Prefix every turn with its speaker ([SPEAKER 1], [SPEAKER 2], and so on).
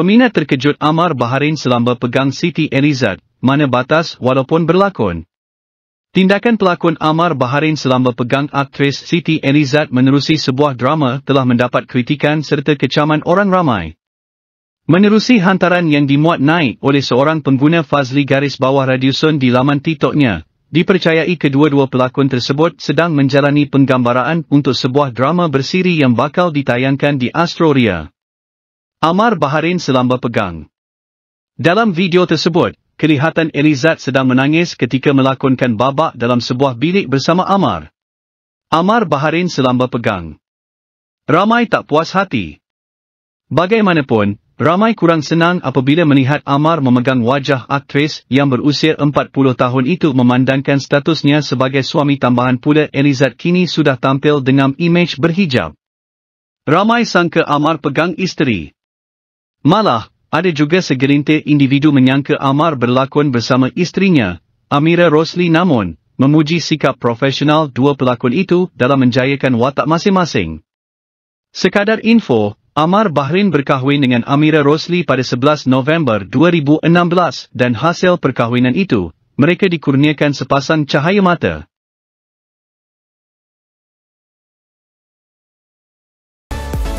[SPEAKER 1] Peminat terkejut Amar Baharin selama pegang Siti Elizad, mana batas walaupun berlakon. Tindakan pelakon Amar Baharin selama pegang aktris Siti Elizad menerusi sebuah drama telah mendapat kritikan serta kecaman orang ramai. Menerusi hantaran yang dimuat naik oleh seorang pengguna Fazli Garis Bawah Radiuson di laman TikToknya, dipercayai kedua-dua pelakon tersebut sedang menjalani penggambaran untuk sebuah drama bersiri yang bakal ditayangkan di Astro Ria. Amar Baharin selamba pegang. Dalam video tersebut, kelihatan Elizad sedang menangis ketika melakonkan babak dalam sebuah bilik bersama Amar. Amar Baharin selamba pegang. Ramai tak puas hati. Bagaimanapun, ramai kurang senang apabila melihat Amar memegang wajah aktris yang berusia 40 tahun itu memandangkan statusnya sebagai suami tambahan pula Elizad kini sudah tampil dengan imej berhijab. Ramai sangka Amar pegang isteri. Malah, ada juga segerintir individu menyangka Amar berlakon bersama istrinya, Amira Rosli namun, memuji sikap profesional dua pelakon itu dalam menjayakan watak masing-masing. Sekadar info, Amar Bahrain berkahwin dengan Amira Rosli pada 11 November 2016 dan hasil perkahwinan itu, mereka dikurniakan sepasang cahaya mata.